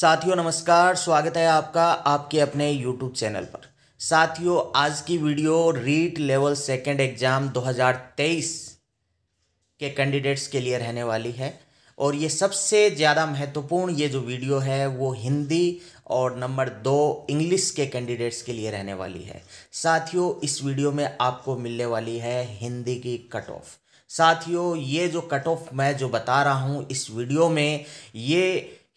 साथियों नमस्कार स्वागत है आपका आपके अपने YouTube चैनल पर साथियों आज की video REET level second exam 2023 के कैंडिडेट्स के लिए रहने वाली है और ये सबसे ज़्यादा महत्वपूर्ण ये जो वीडियो है वो हिंदी और नंबर दो इंग्लिश के कैंडिडेट्स के लिए रहने वाली है साथियों इस वीडियो में आपको मिलने वाली है हिंदी की कट ऑफ साथियों ये जो कट ऑफ मैं जो बता रहा हूँ इस वीडियो में ये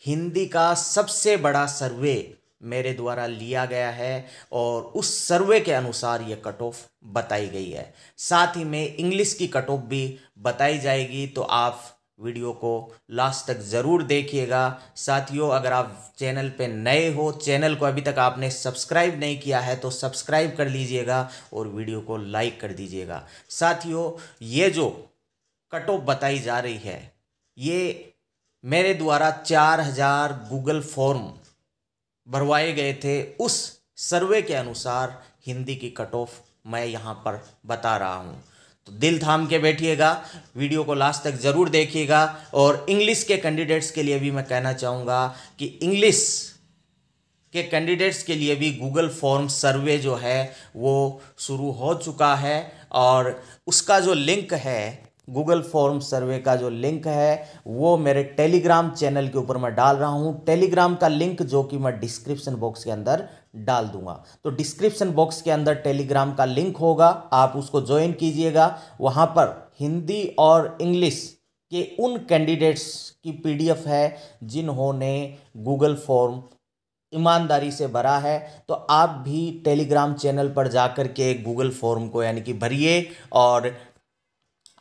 हिंदी का सबसे बड़ा सर्वे मेरे द्वारा लिया गया है और उस सर्वे के अनुसार ये कट ऑफ बताई गई है साथ ही में इंग्लिश की कट ऑफ भी बताई जाएगी तो आप वीडियो को लास्ट तक ज़रूर देखिएगा साथियों अगर आप चैनल पे नए हो चैनल को अभी तक आपने सब्सक्राइब नहीं किया है तो सब्सक्राइब कर लीजिएगा और वीडियो को लाइक कर दीजिएगा साथियों ये जो कट ऑफ बताई जा रही है ये मेरे द्वारा चार हजार गूगल फॉर्म भरवाए गए थे उस सर्वे के अनुसार हिंदी की कट ऑफ मैं यहाँ पर बता रहा हूँ तो दिल थाम के बैठिएगा वीडियो को लास्ट तक ज़रूर देखिएगा और इंग्लिश के कैंडिडेट्स के लिए भी मैं कहना चाहूँगा कि इंग्लिश के कैंडिडेट्स के लिए भी गूगल फॉर्म सर्वे जो है वो शुरू हो चुका है और उसका जो लिंक है गूगल फॉर्म सर्वे का जो लिंक है वो मेरे टेलीग्राम चैनल के ऊपर मैं डाल रहा हूँ टेलीग्राम का लिंक जो कि मैं डिस्क्रिप्शन बॉक्स के अंदर डाल दूंगा तो डिस्क्रिप्शन बॉक्स के अंदर टेलीग्राम का लिंक होगा आप उसको ज्वाइन कीजिएगा वहाँ पर हिंदी और इंग्लिश के उन कैंडिडेट्स की पी है जिन्होंने गूगल फॉर्म ईमानदारी से भरा है तो आप भी टेलीग्राम चैनल पर जाकर के गूगल फॉर्म को यानी कि भरिए और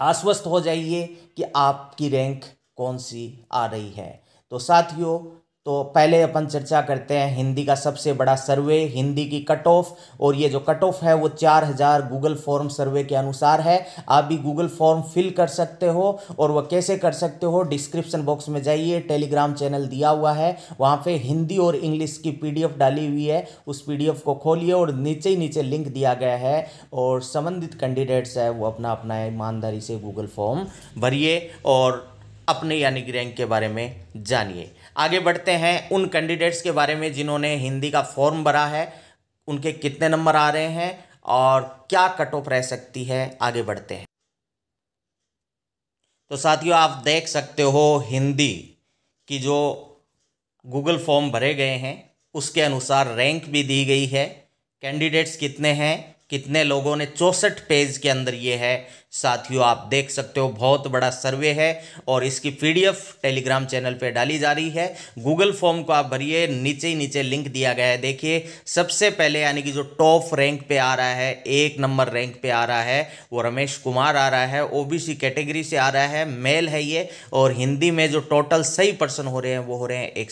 आश्वस्त हो जाइए कि आपकी रैंक कौन सी आ रही है तो साथियों तो पहले अपन चर्चा करते हैं हिंदी का सबसे बड़ा सर्वे हिंदी की कट ऑफ और ये जो कट ऑफ है वो चार हज़ार गूगल फॉर्म सर्वे के अनुसार है आप भी गूगल फॉर्म फिल कर सकते हो और वह कैसे कर सकते हो डिस्क्रिप्शन बॉक्स में जाइए टेलीग्राम चैनल दिया हुआ है वहाँ पे हिंदी और इंग्लिश की पीडीएफ डाली हुई है उस पी को खोलिए और नीचे ही नीचे लिंक दिया गया है और संबंधित कैंडिडेट्स है वो अपना अपना ईमानदारी से गूगल फॉर्म भरिए और अपने यानी कि रैंक के बारे में जानिए आगे बढ़ते हैं उन कैंडिडेट्स के बारे में जिन्होंने हिंदी का फॉर्म भरा है उनके कितने नंबर आ रहे हैं और क्या कट ऑफ रह सकती है आगे बढ़ते हैं तो साथियों आप देख सकते हो हिंदी की जो गूगल फॉर्म भरे गए हैं उसके अनुसार रैंक भी दी गई है कैंडिडेट्स कितने हैं कितने लोगों ने चौंसठ पेज के अंदर ये है साथियों आप देख सकते हो बहुत बड़ा सर्वे है और इसकी पीडीएफ टेलीग्राम चैनल पे डाली जा रही है गूगल फॉर्म को आप भरिए नीचे ही नीचे लिंक दिया गया है देखिए सबसे पहले यानी कि जो टॉप रैंक पे आ रहा है एक नंबर रैंक पे आ रहा है वो रमेश कुमार आ रहा है ओबीसी कैटेगरी से आ रहा है मेल है ये और हिंदी में जो टोटल सही पर्सन हो रहे हैं वो हो रहे हैं एक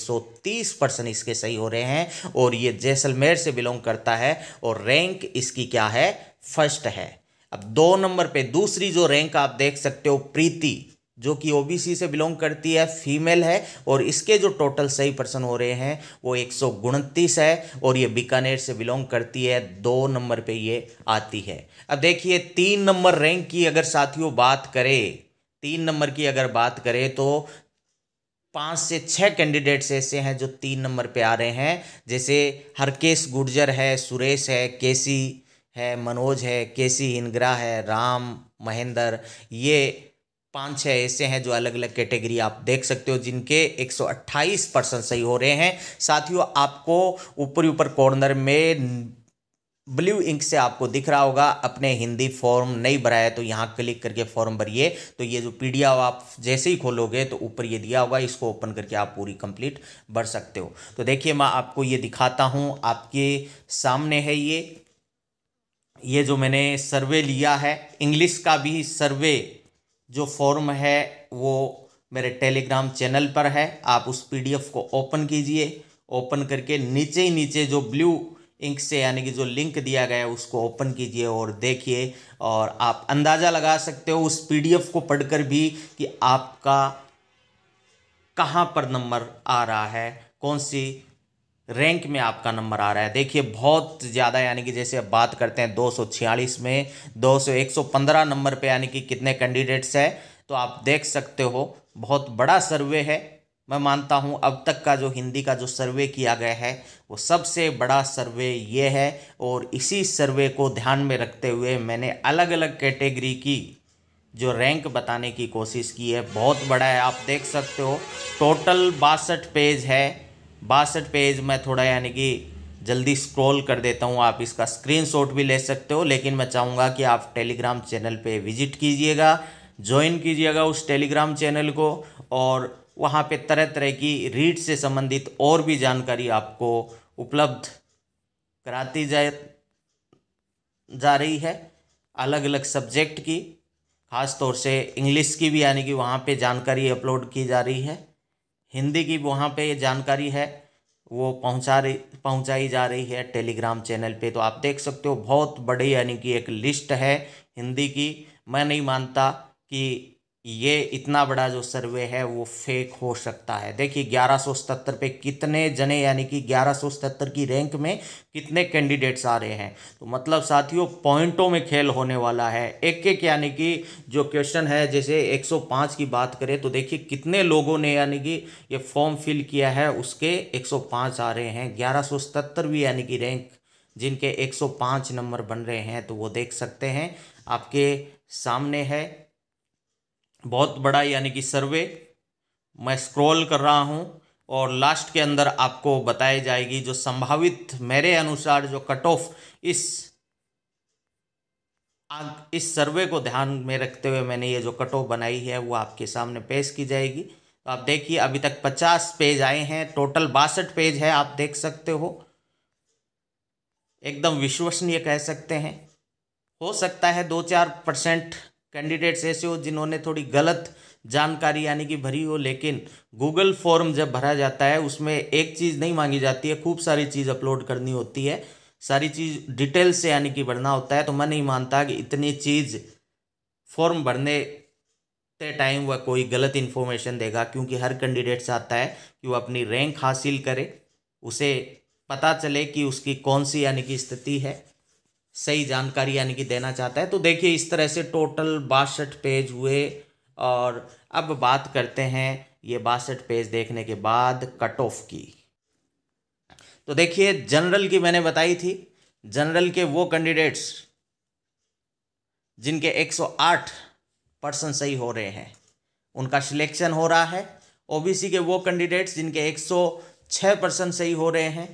पर्सन इसके सही हो रहे हैं और ये जैसलमेर से बिलोंग करता है और रैंक इसकी क्या है फर्स्ट है अब दो नंबर पे दूसरी जो रैंक आप देख सकते हो प्रीति जो कि ओबीसी से बिलोंग करती है फीमेल है और इसके जो टोटल सही पर्सन हो रहे हैं वो एक है और ये बीकानेर से बिलोंग करती है दो नंबर पे ये आती है अब देखिए तीन नंबर रैंक की अगर साथियों बात करें तीन नंबर की अगर बात करें तो पाँच से छः कैंडिडेट्स ऐसे हैं जो तीन नंबर पे आ रहे हैं जैसे हरकेश गुर्जर है सुरेश है केसी है मनोज है केसी इंदिरा है राम महेंद्र ये पाँच छः ऐसे हैं जो अलग अलग कैटेगरी आप देख सकते हो जिनके 128 परसेंट सही हो रहे हैं साथियों आपको ऊपरी ऊपर कॉर्नर में ब्लू इंक से आपको दिख रहा होगा अपने हिंदी फॉर्म नहीं भरा है तो यहाँ क्लिक करके फॉर्म भरिए तो ये जो पी आप जैसे ही खोलोगे तो ऊपर ये दिया होगा इसको ओपन करके आप पूरी कंप्लीट भर सकते हो तो देखिए मैं आपको ये दिखाता हूँ आपके सामने है ये ये जो मैंने सर्वे लिया है इंग्लिश का भी सर्वे जो फॉर्म है वो मेरे टेलीग्राम चैनल पर है आप उस पीडीएफ को ओपन कीजिए ओपन करके नीचे ही नीचे जो ब्लू इंक से यानी कि जो लिंक दिया गया है उसको ओपन कीजिए और देखिए और आप अंदाज़ा लगा सकते हो उस पीडीएफ को पढ़कर भी कि आपका कहाँ पर नंबर आ रहा है कौन सी रैंक में आपका नंबर आ रहा है देखिए बहुत ज़्यादा यानी कि जैसे अब बात करते हैं दो में दो सौ एक सौ पंद्रह नंबर पे यानी कि कितने कैंडिडेट्स है तो आप देख सकते हो बहुत बड़ा सर्वे है मैं मानता हूं अब तक का जो हिंदी का जो सर्वे किया गया है वो सबसे बड़ा सर्वे ये है और इसी सर्वे को ध्यान में रखते हुए मैंने अलग अलग कैटेगरी की जो रैंक बताने की कोशिश की है बहुत बड़ा है आप देख सकते हो टोटल बासठ पेज है बासठ पेज मैं थोड़ा यानी कि जल्दी स्क्रॉल कर देता हूँ आप इसका स्क्रीनशॉट भी ले सकते हो लेकिन मैं चाहूँगा कि आप टेलीग्राम चैनल पे विजिट कीजिएगा ज्वाइन कीजिएगा उस टेलीग्राम चैनल को और वहाँ पे तरह तरह की रीड से संबंधित और भी जानकारी आपको उपलब्ध कराती जाए जा रही है अलग अलग सब्जेक्ट की खास तौर से इंग्लिश की भी यानी कि वहाँ पे जानकारी अपलोड की जा रही है हिंदी की वहाँ पे जानकारी है वो पहुँचा रही पहुँचाई जा रही है टेलीग्राम चैनल पे तो आप देख सकते हो बहुत बड़ी यानी कि एक लिस्ट है हिंदी की मैं नहीं मानता कि ये इतना बड़ा जो सर्वे है वो फेक हो सकता है देखिए ग्यारह सौ सतहत्तर पे कितने जने यानी कि ग्यारह सौ सतहत्तर की रैंक में कितने कैंडिडेट्स आ रहे हैं तो मतलब साथियों पॉइंटों में खेल होने वाला है एक एक यानी कि जो क्वेश्चन है जैसे एक सौ पाँच की बात करें तो देखिए कितने लोगों ने यानी कि ये फॉर्म फिल किया है उसके एक सौ पाँच आ रहे हैं ग्यारह सौ सतहत्तर भी यानी कि रैंक जिनके एक सौ पाँच नंबर बन रहे हैं तो वो देख सकते हैं आपके सामने है बहुत बड़ा यानी कि सर्वे मैं स्क्रॉल कर रहा हूँ और लास्ट के अंदर आपको बताई जाएगी जो संभावित मेरे अनुसार जो कट ऑफ इस आग इस सर्वे को ध्यान में रखते हुए मैंने ये जो कट ऑफ बनाई है वो आपके सामने पेश की जाएगी तो आप देखिए अभी तक पचास पेज आए हैं टोटल बासठ पेज है आप देख सकते हो एकदम विश्वसनीय कह सकते हैं हो सकता है दो चार परसेंट कैंडिडेट्स ऐसे हो जिन्होंने थोड़ी गलत जानकारी यानी कि भरी हो लेकिन गूगल फॉर्म जब भरा जाता है उसमें एक चीज़ नहीं मांगी जाती है खूब सारी चीज़ अपलोड करनी होती है सारी चीज़ डिटेल से यानी कि भरना होता है तो मैं नहीं मानता कि इतनी चीज़ फॉर्म भरने ते टाइम वह कोई गलत इन्फॉर्मेशन देगा क्योंकि हर कैंडिडेट चाहता है कि वह अपनी रैंक हासिल करे उसे पता चले कि उसकी कौन सी यानी कि स्थिति है सही जानकारी यानी कि देना चाहता है तो देखिए इस तरह से टोटल बासठ पेज हुए और अब बात करते हैं ये बासठ पेज देखने के बाद कट ऑफ की तो देखिए जनरल की मैंने बताई थी जनरल के वो कैंडिडेट्स जिनके 108 परसेंट सही हो रहे हैं उनका सिलेक्शन हो रहा है ओबीसी के वो कैंडिडेट्स जिनके 106 परसेंट सही हो रहे हैं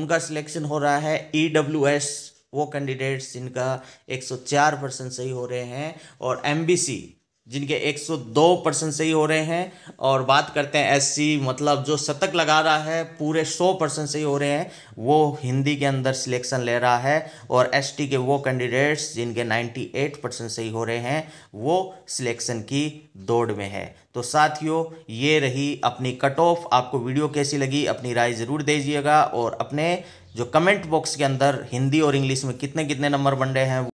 उनका सिलेक्शन हो रहा है ई डब्ल्यू एस वो कैंडिडेट्स जिनका 104 परसेंट सही हो रहे हैं और एमबीसी जिनके 102 परसेंट सही हो रहे हैं और बात करते हैं एससी मतलब जो शतक लगा रहा है पूरे 100 परसेंट सही हो रहे हैं वो हिंदी के अंदर सिलेक्शन ले रहा है और एसटी के वो कैंडिडेट्स जिनके 98 परसेंट सही हो रहे हैं वो सिलेक्शन की दौड़ में है तो साथियों ये रही अपनी कट ऑफ आपको वीडियो कैसी लगी अपनी राय ज़रूर दीजिएगा और अपने जो कमेंट बॉक्स के अंदर हिंदी और इंग्लिश में कितने कितने नंबर बन रहे हैं